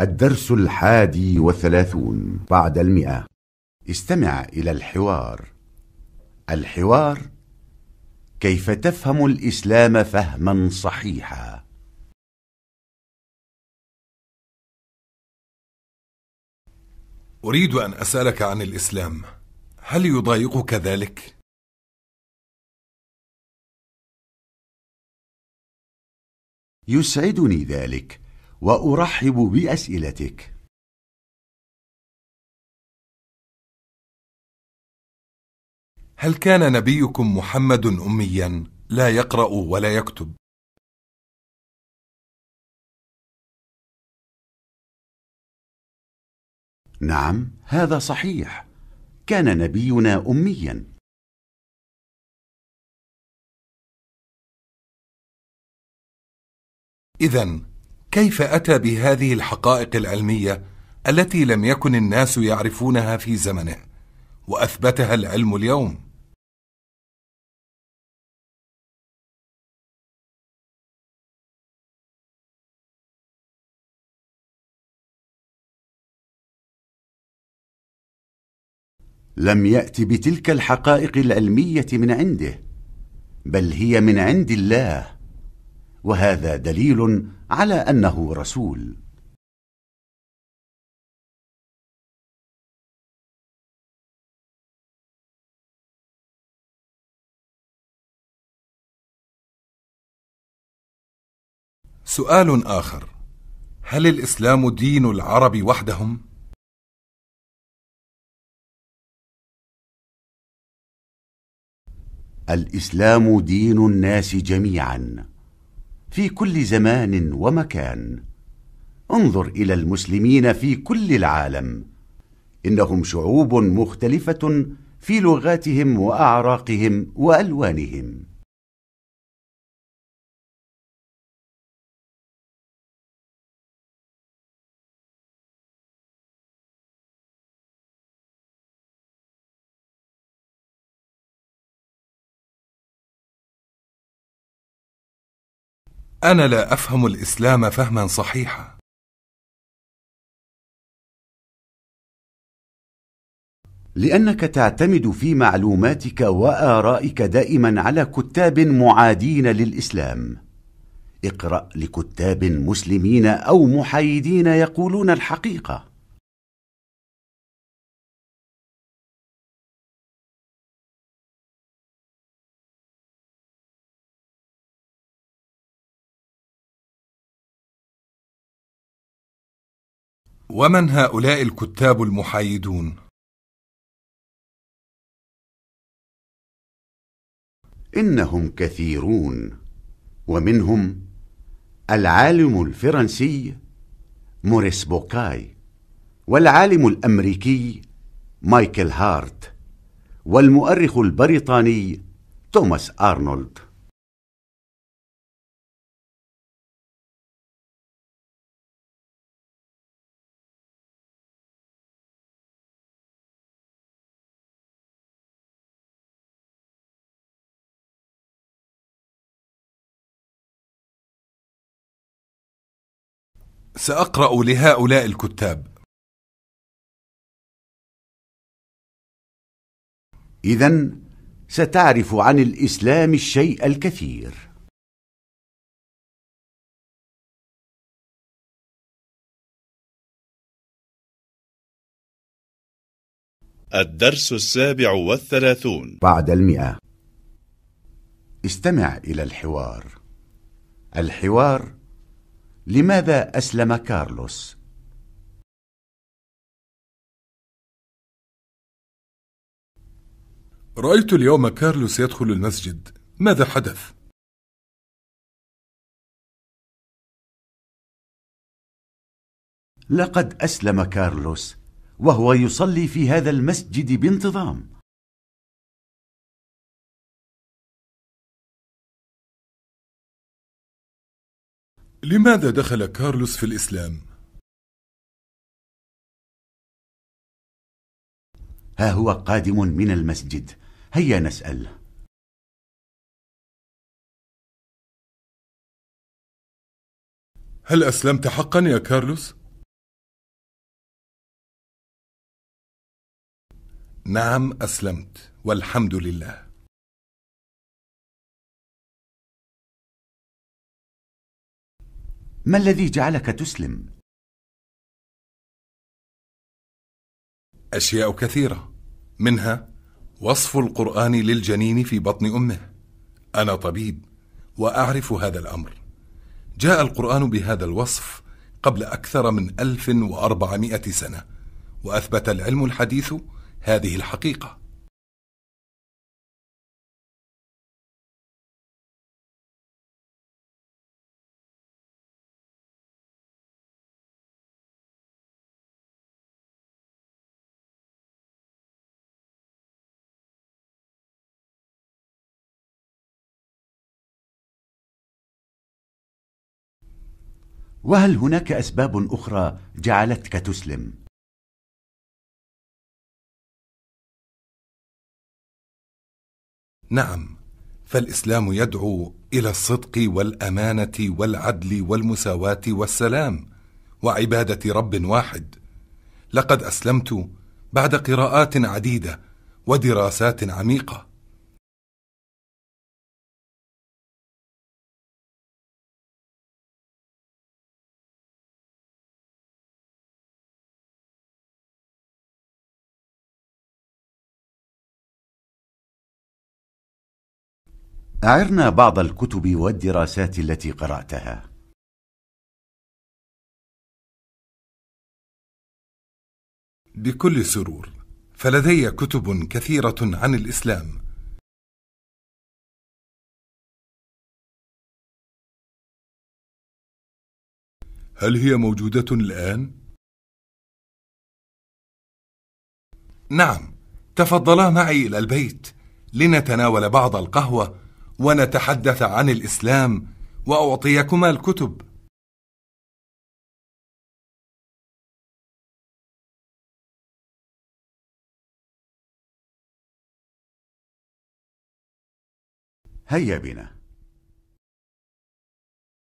الدرس الحادي والثلاثون بعد المئة استمع إلى الحوار الحوار كيف تفهم الإسلام فهما صحيحا أريد أن أسألك عن الإسلام هل يضايقك ذلك؟ يسعدني ذلك وأرحب بأسئلتك هل كان نبيكم محمد أميا لا يقرأ ولا يكتب؟ نعم هذا صحيح كان نبينا أميا إذا كيف أتى بهذه الحقائق العلمية التي لم يكن الناس يعرفونها في زمنه وأثبتها العلم اليوم؟ لم يأت بتلك الحقائق العلمية من عنده بل هي من عند الله وهذا دليل على أنه رسول سؤال آخر هل الإسلام دين العرب وحدهم؟ الإسلام دين الناس جميعاً في كل زمان ومكان انظر إلى المسلمين في كل العالم إنهم شعوب مختلفة في لغاتهم وأعراقهم وألوانهم أنا لا أفهم الإسلام فهما صحيحا لأنك تعتمد في معلوماتك وآرائك دائما على كتاب معادين للإسلام اقرأ لكتاب مسلمين أو محايدين يقولون الحقيقة ومن هؤلاء الكتاب المحايدون؟ إنهم كثيرون ومنهم العالم الفرنسي موريس بوكاي والعالم الأمريكي مايكل هارت والمؤرخ البريطاني توماس أرنولد سأقرأ لهؤلاء الكتاب إذا ستعرف عن الإسلام الشيء الكثير الدرس السابع والثلاثون بعد المئة استمع إلى الحوار الحوار لماذا أسلم كارلوس؟ رأيت اليوم كارلوس يدخل المسجد ماذا حدث؟ لقد أسلم كارلوس وهو يصلي في هذا المسجد بانتظام لماذا دخل كارلوس في الإسلام؟ ها هو قادم من المسجد هيا نسأل هل أسلمت حقا يا كارلوس؟ نعم أسلمت والحمد لله ما الذي جعلك تسلم؟ أشياء كثيرة منها وصف القرآن للجنين في بطن أمه أنا طبيب وأعرف هذا الأمر جاء القرآن بهذا الوصف قبل أكثر من 1400 سنة وأثبت العلم الحديث هذه الحقيقة وهل هناك أسباب أخرى جعلتك تسلم؟ نعم فالإسلام يدعو إلى الصدق والأمانة والعدل والمساواة والسلام وعبادة رب واحد لقد أسلمت بعد قراءات عديدة ودراسات عميقة أعرنا بعض الكتب والدراسات التي قرأتها بكل سرور فلدي كتب كثيرة عن الإسلام هل هي موجودة الآن؟ نعم تفضلا معي إلى البيت لنتناول بعض القهوة ونتحدث عن الإسلام وأعطيكما الكتب هيا بنا